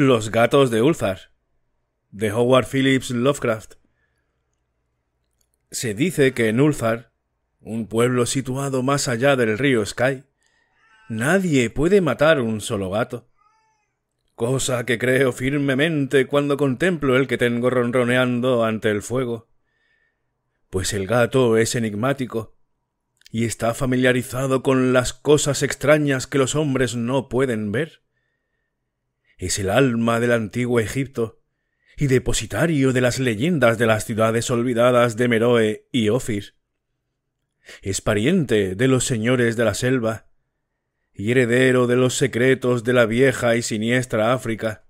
Los gatos de Ulthar, de Howard Phillips Lovecraft. Se dice que en Ulthar, un pueblo situado más allá del río Sky, nadie puede matar un solo gato. Cosa que creo firmemente cuando contemplo el que tengo ronroneando ante el fuego. Pues el gato es enigmático y está familiarizado con las cosas extrañas que los hombres no pueden ver es el alma del antiguo Egipto y depositario de las leyendas de las ciudades olvidadas de Meroe y Ofir. Es pariente de los señores de la selva y heredero de los secretos de la vieja y siniestra África.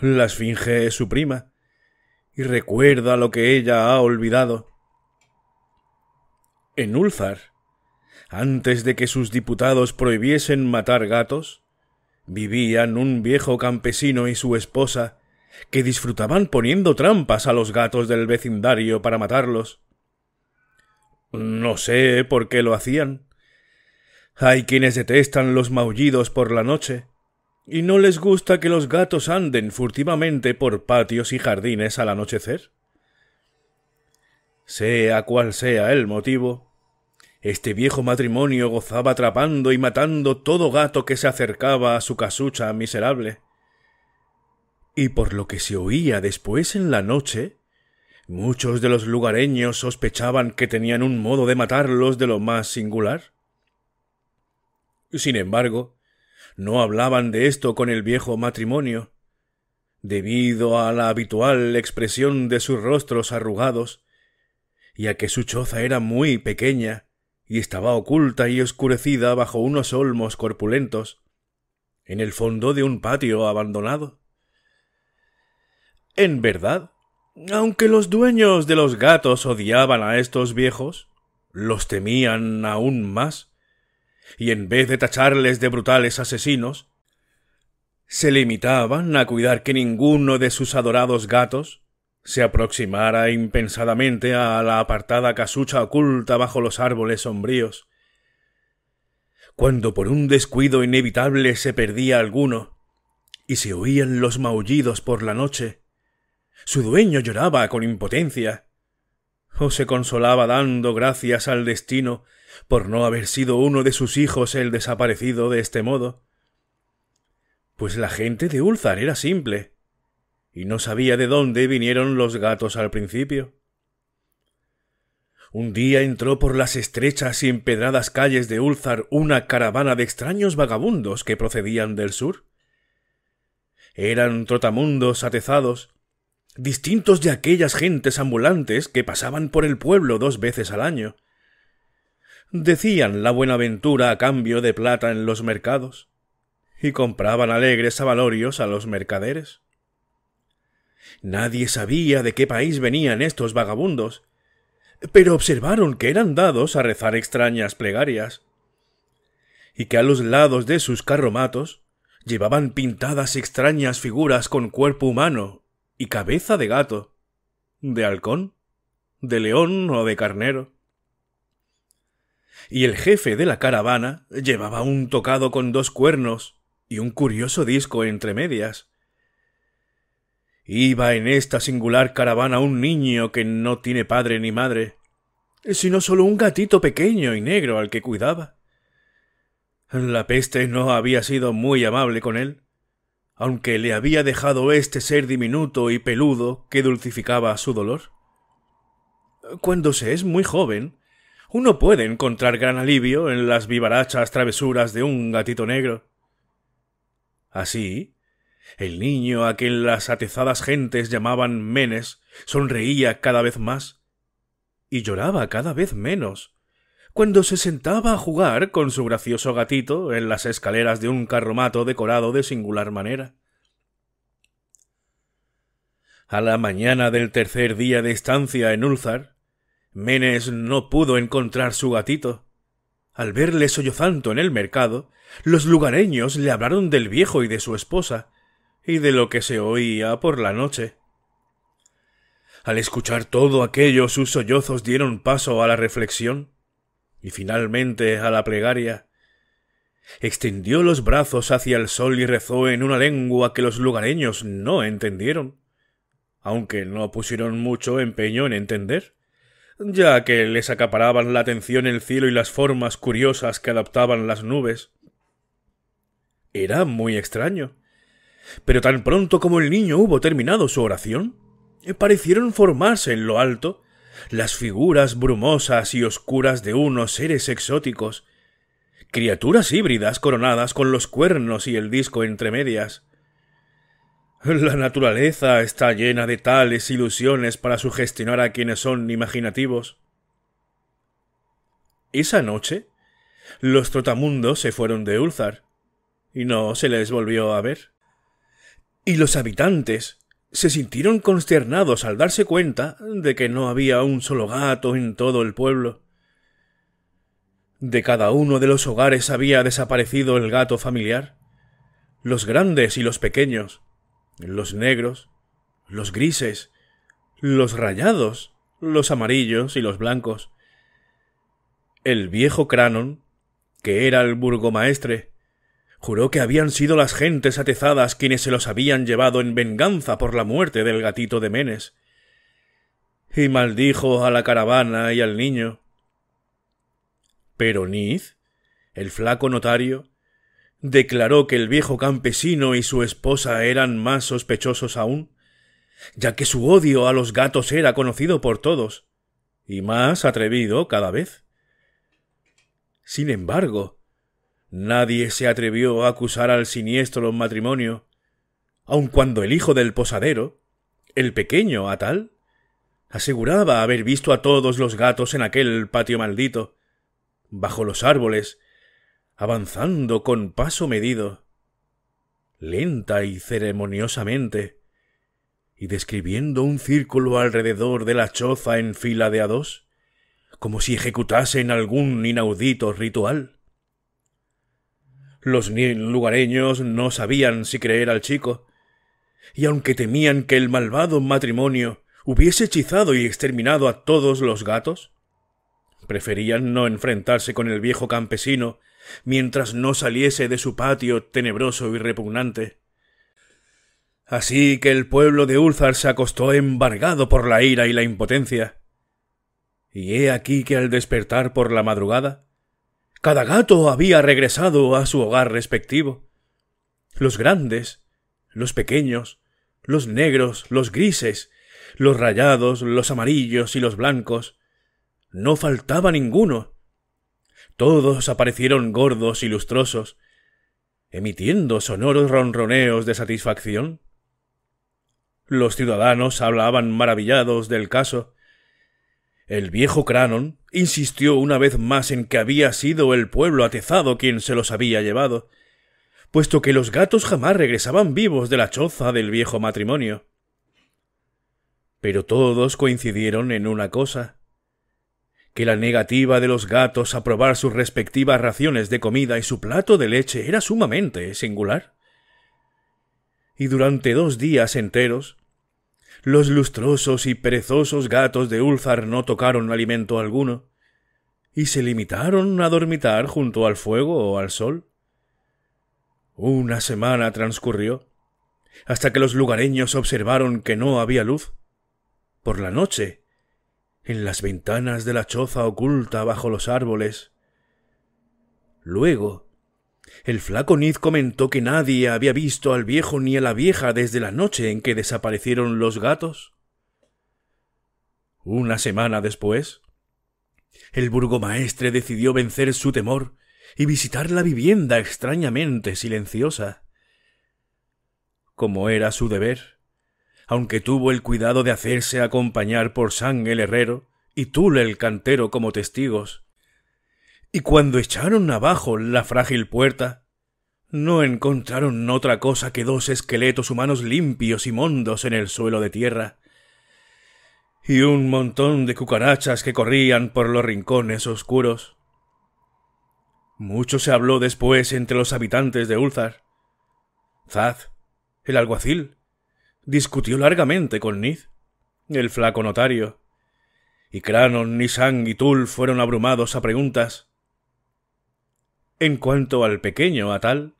La Esfinge es su prima y recuerda lo que ella ha olvidado. En Úlzar, antes de que sus diputados prohibiesen matar gatos, vivían un viejo campesino y su esposa, que disfrutaban poniendo trampas a los gatos del vecindario para matarlos. No sé por qué lo hacían. Hay quienes detestan los maullidos por la noche, y no les gusta que los gatos anden furtivamente por patios y jardines al anochecer. Sea cual sea el motivo, este viejo matrimonio gozaba atrapando y matando todo gato que se acercaba a su casucha miserable. Y por lo que se oía después en la noche, muchos de los lugareños sospechaban que tenían un modo de matarlos de lo más singular. Sin embargo, no hablaban de esto con el viejo matrimonio. Debido a la habitual expresión de sus rostros arrugados, y a que su choza era muy pequeña, y estaba oculta y oscurecida bajo unos olmos corpulentos, en el fondo de un patio abandonado. En verdad, aunque los dueños de los gatos odiaban a estos viejos, los temían aún más, y en vez de tacharles de brutales asesinos, se limitaban a cuidar que ninguno de sus adorados gatos se aproximara impensadamente a la apartada casucha oculta bajo los árboles sombríos. Cuando por un descuido inevitable se perdía alguno, y se oían los maullidos por la noche, su dueño lloraba con impotencia, o se consolaba dando gracias al destino por no haber sido uno de sus hijos el desaparecido de este modo. Pues la gente de Ulzar era simple, y no sabía de dónde vinieron los gatos al principio. Un día entró por las estrechas y empedradas calles de Úlzar una caravana de extraños vagabundos que procedían del sur. Eran trotamundos atezados, distintos de aquellas gentes ambulantes que pasaban por el pueblo dos veces al año. Decían la buenaventura a cambio de plata en los mercados, y compraban alegres avalorios a los mercaderes. Nadie sabía de qué país venían estos vagabundos, pero observaron que eran dados a rezar extrañas plegarias, y que a los lados de sus carromatos llevaban pintadas extrañas figuras con cuerpo humano y cabeza de gato, de halcón, de león o de carnero. Y el jefe de la caravana llevaba un tocado con dos cuernos y un curioso disco entre medias. Iba en esta singular caravana un niño que no tiene padre ni madre, sino solo un gatito pequeño y negro al que cuidaba. La peste no había sido muy amable con él, aunque le había dejado este ser diminuto y peludo que dulcificaba su dolor. Cuando se es muy joven, uno puede encontrar gran alivio en las vivarachas travesuras de un gatito negro. Así, el niño a quien las atezadas gentes llamaban Menes sonreía cada vez más y lloraba cada vez menos cuando se sentaba a jugar con su gracioso gatito en las escaleras de un carromato decorado de singular manera. A la mañana del tercer día de estancia en Ulzar, Menes no pudo encontrar su gatito. Al verle sollozando en el mercado, los lugareños le hablaron del viejo y de su esposa, y de lo que se oía por la noche. Al escuchar todo aquello sus sollozos dieron paso a la reflexión y finalmente a la plegaria. Extendió los brazos hacia el sol y rezó en una lengua que los lugareños no entendieron, aunque no pusieron mucho empeño en entender, ya que les acaparaban la atención el cielo y las formas curiosas que adaptaban las nubes. Era muy extraño pero tan pronto como el niño hubo terminado su oración, parecieron formarse en lo alto las figuras brumosas y oscuras de unos seres exóticos, criaturas híbridas coronadas con los cuernos y el disco entre medias. La naturaleza está llena de tales ilusiones para sugestionar a quienes son imaginativos. Esa noche, los trotamundos se fueron de Ulzar, y no se les volvió a ver y los habitantes se sintieron consternados al darse cuenta de que no había un solo gato en todo el pueblo. De cada uno de los hogares había desaparecido el gato familiar, los grandes y los pequeños, los negros, los grises, los rayados, los amarillos y los blancos. El viejo Cranon, que era el burgomaestre, juró que habían sido las gentes atezadas quienes se los habían llevado en venganza por la muerte del gatito de Menes. Y maldijo a la caravana y al niño. Pero Niz, el flaco notario, declaró que el viejo campesino y su esposa eran más sospechosos aún, ya que su odio a los gatos era conocido por todos, y más atrevido cada vez. Sin embargo, Nadie se atrevió a acusar al siniestro matrimonio, aun cuando el hijo del posadero, el pequeño a tal, aseguraba haber visto a todos los gatos en aquel patio maldito, bajo los árboles, avanzando con paso medido, lenta y ceremoniosamente, y describiendo un círculo alrededor de la choza en fila de a dos, como si ejecutasen algún inaudito ritual. Los lugareños no sabían si creer al chico, y aunque temían que el malvado matrimonio hubiese hechizado y exterminado a todos los gatos, preferían no enfrentarse con el viejo campesino mientras no saliese de su patio tenebroso y repugnante. Así que el pueblo de Ulzar se acostó embargado por la ira y la impotencia. Y he aquí que al despertar por la madrugada, cada gato había regresado a su hogar respectivo. Los grandes, los pequeños, los negros, los grises, los rayados, los amarillos y los blancos. No faltaba ninguno. Todos aparecieron gordos y lustrosos, emitiendo sonoros ronroneos de satisfacción. Los ciudadanos hablaban maravillados del caso, el viejo Cranon insistió una vez más en que había sido el pueblo atezado quien se los había llevado, puesto que los gatos jamás regresaban vivos de la choza del viejo matrimonio. Pero todos coincidieron en una cosa que la negativa de los gatos a probar sus respectivas raciones de comida y su plato de leche era sumamente singular. Y durante dos días enteros los lustrosos y perezosos gatos de Ulzar no tocaron alimento alguno, y se limitaron a dormitar junto al fuego o al sol. Una semana transcurrió, hasta que los lugareños observaron que no había luz. Por la noche, en las ventanas de la choza oculta bajo los árboles. Luego, el flaco Nid comentó que nadie había visto al viejo ni a la vieja desde la noche en que desaparecieron los gatos. Una semana después, el burgomaestre decidió vencer su temor y visitar la vivienda extrañamente silenciosa. Como era su deber, aunque tuvo el cuidado de hacerse acompañar por San el herrero y Tul el cantero como testigos, y cuando echaron abajo la frágil puerta, no encontraron otra cosa que dos esqueletos humanos limpios y mondos en el suelo de tierra, y un montón de cucarachas que corrían por los rincones oscuros. Mucho se habló después entre los habitantes de Ulzar. Zad, el alguacil, discutió largamente con Nid, el flaco notario, y Cranon, Nisang y Tul fueron abrumados a preguntas. En cuanto al pequeño Atal,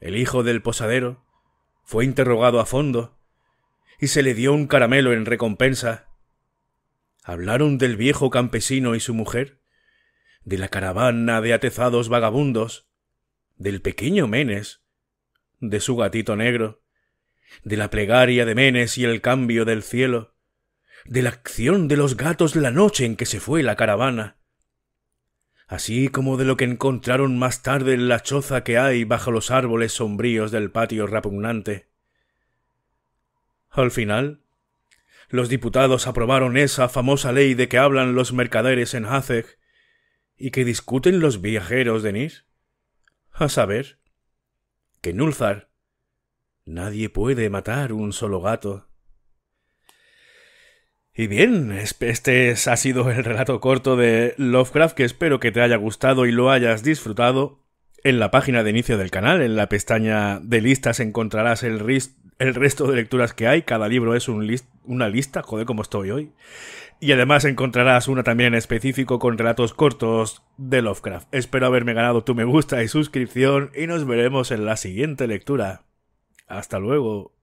el hijo del posadero, fue interrogado a fondo y se le dio un caramelo en recompensa. Hablaron del viejo campesino y su mujer, de la caravana de atezados vagabundos, del pequeño Menes, de su gatito negro, de la plegaria de Menes y el cambio del cielo, de la acción de los gatos la noche en que se fue la caravana, así como de lo que encontraron más tarde en la choza que hay bajo los árboles sombríos del patio repugnante. Al final, los diputados aprobaron esa famosa ley de que hablan los mercaderes en Hazeg y que discuten los viajeros de Nis, a saber, que en nadie puede matar un solo gato. Y bien, este ha sido el relato corto de Lovecraft que espero que te haya gustado y lo hayas disfrutado. En la página de inicio del canal, en la pestaña de listas, encontrarás el, resto de lecturas que hay. Cada libro es una lista, joder, como estoy hoy. Y además encontrarás una también en específico con relatos cortos de Lovecraft. Espero haberme ganado tu me gusta y suscripción y nos veremos en la siguiente lectura. Hasta luego.